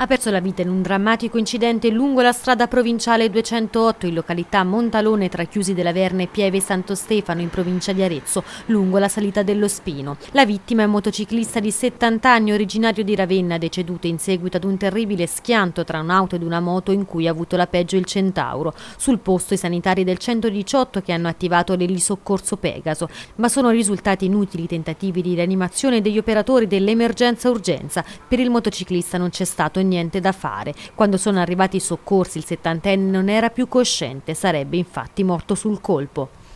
ha perso la vita in un drammatico incidente lungo la strada provinciale 208 in località Montalone tra Chiusi della Verne e Pieve Santo Stefano in provincia di Arezzo, lungo la salita dello Spino. La vittima è un motociclista di 70 anni originario di Ravenna, deceduto in seguito ad un terribile schianto tra un'auto ed una moto in cui ha avuto la peggio il Centauro. Sul posto i sanitari del 118 che hanno attivato l'elisoccorso Pegaso, ma sono risultati inutili tentativi di rianimazione degli operatori dell'emergenza urgenza. Per il motociclista non c'è stato niente niente da fare. Quando sono arrivati i soccorsi il settantenne non era più cosciente, sarebbe infatti morto sul colpo.